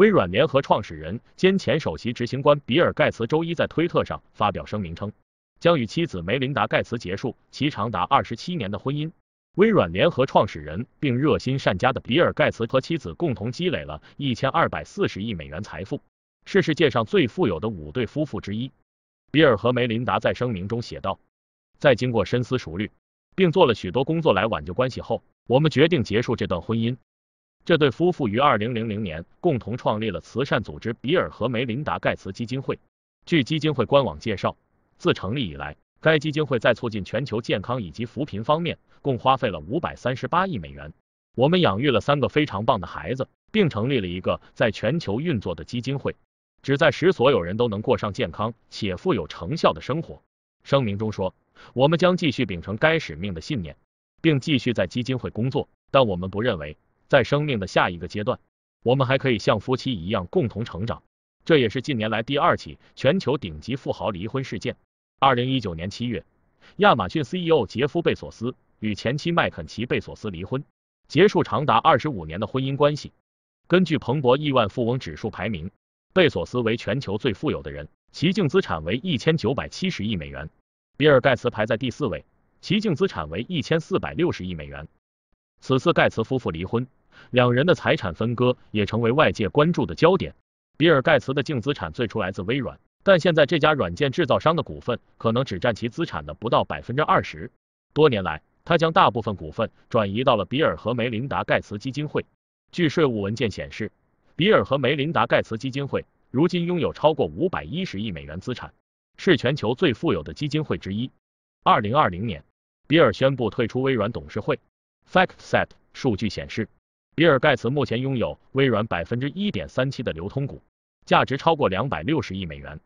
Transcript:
微软联合创始人兼前首席执行官比尔·盖茨周一在推特上发表声明称，将与妻子梅琳达·盖茨结束其长达二十七年的婚姻。微软联合创始人并热心善家的比尔·盖茨和妻子共同积累了一千二百四十亿美元财富，是世界上最富有的五对夫妇之一。比尔和梅琳达在声明中写道，在经过深思熟虑，并做了许多工作来挽救关系后，我们决定结束这段婚姻。这对夫妇于二零零零年共同创立了慈善组织比尔和梅琳达·盖茨基金会。据基金会官网介绍，自成立以来，该基金会在促进全球健康以及扶贫方面共花费了五百三十八亿美元。我们养育了三个非常棒的孩子，并成立了一个在全球运作的基金会，旨在使所有人都能过上健康且富有成效的生活。声明中说，我们将继续秉承该使命的信念，并继续在基金会工作，但我们不认为。在生命的下一个阶段，我们还可以像夫妻一样共同成长。这也是近年来第二起全球顶级富豪离婚事件。二零一九年七月，亚马逊 CEO 杰夫·贝索斯与前妻麦肯齐·贝索斯离婚，结束长达二十五年的婚姻关系。根据彭博亿万富翁指数排名，贝索斯为全球最富有的人，其净资产为一千九百七十亿美元。比尔·盖茨排在第四位，其净资产为一千四百六十亿美元。此次盖茨夫妇离婚。两人的财产分割也成为外界关注的焦点。比尔·盖茨的净资产最初来自微软，但现在这家软件制造商的股份可能只占其资产的不到百分之二十。多年来，他将大部分股份转移到了比尔和梅琳达·盖茨基金会。据税务文件显示，比尔和梅琳达·盖茨基金会如今拥有超过五百一十亿美元资产，是全球最富有的基金会之一。二零二零年，比尔宣布退出微软董事会。Factset 数据显示。比尔·盖茨目前拥有微软百分之一点三七的流通股，价值超过两百六十亿美元。